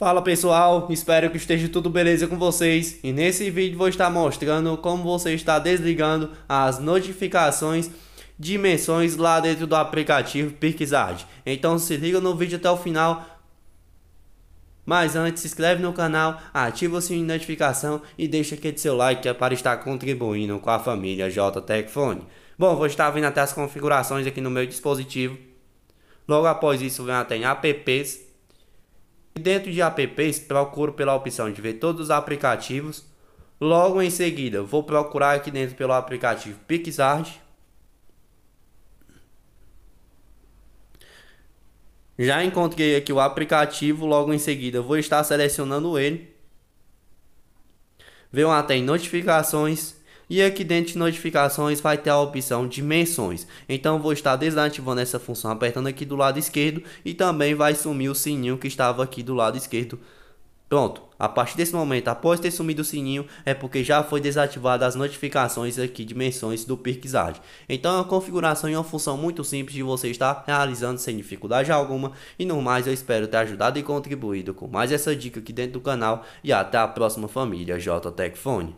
Fala pessoal, espero que esteja tudo beleza com vocês e nesse vídeo vou estar mostrando como você está desligando as notificações de menções lá dentro do aplicativo Pixart. Então se liga no vídeo até o final. Mas antes, se inscreve no canal, ativa o sininho de notificação e deixa aquele seu like é para estar contribuindo com a família JTEC Bom, vou estar vindo até as configurações aqui no meu dispositivo. Logo após isso, vem até em apps Dentro de apps, procuro pela opção de ver todos os aplicativos. Logo em seguida, vou procurar aqui dentro pelo aplicativo PixArt. Já encontrei aqui o aplicativo, logo em seguida vou estar selecionando ele. vejam até em notificações e aqui dentro de notificações vai ter a opção de menções. Então vou estar desativando essa função apertando aqui do lado esquerdo e também vai sumir o sininho que estava aqui do lado esquerdo. Pronto, a partir desse momento, após ter sumido o sininho, é porque já foi desativada as notificações aqui de menções do perquisar Então é uma configuração e uma função muito simples de você estar realizando sem dificuldade alguma. E no mais, eu espero ter ajudado e contribuído com mais essa dica aqui dentro do canal. E até a próxima família JTech